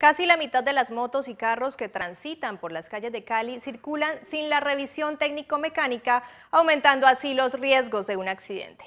Casi la mitad de las motos y carros que transitan por las calles de Cali circulan sin la revisión técnico-mecánica, aumentando así los riesgos de un accidente.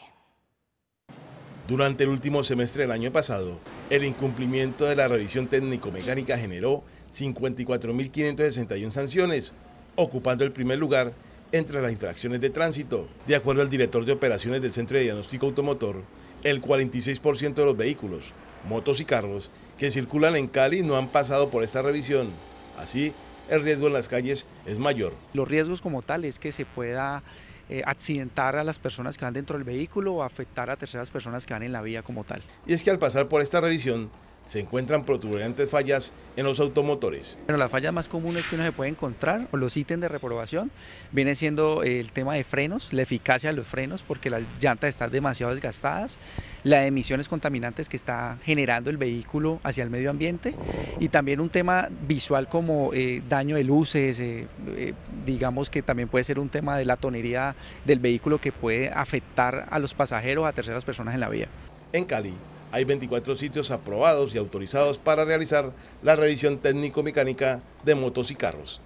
Durante el último semestre del año pasado, el incumplimiento de la revisión técnico-mecánica generó 54.561 sanciones, ocupando el primer lugar entre las infracciones de tránsito. De acuerdo al director de operaciones del Centro de Diagnóstico Automotor, el 46% de los vehículos, motos y carros que circulan en Cali no han pasado por esta revisión. Así, el riesgo en las calles es mayor. Los riesgos como tal es que se pueda eh, accidentar a las personas que van dentro del vehículo o afectar a terceras personas que van en la vía como tal. Y es que al pasar por esta revisión, se encuentran protuberantes fallas en los automotores. Bueno, las fallas más comunes que uno se puede encontrar o los ítems de reprobación viene siendo el tema de frenos, la eficacia de los frenos porque las llantas están demasiado desgastadas, las emisiones contaminantes que está generando el vehículo hacia el medio ambiente y también un tema visual como eh, daño de luces, eh, eh, digamos que también puede ser un tema de la tonería del vehículo que puede afectar a los pasajeros, a terceras personas en la vía. En Cali, hay 24 sitios aprobados y autorizados para realizar la revisión técnico-mecánica de motos y carros.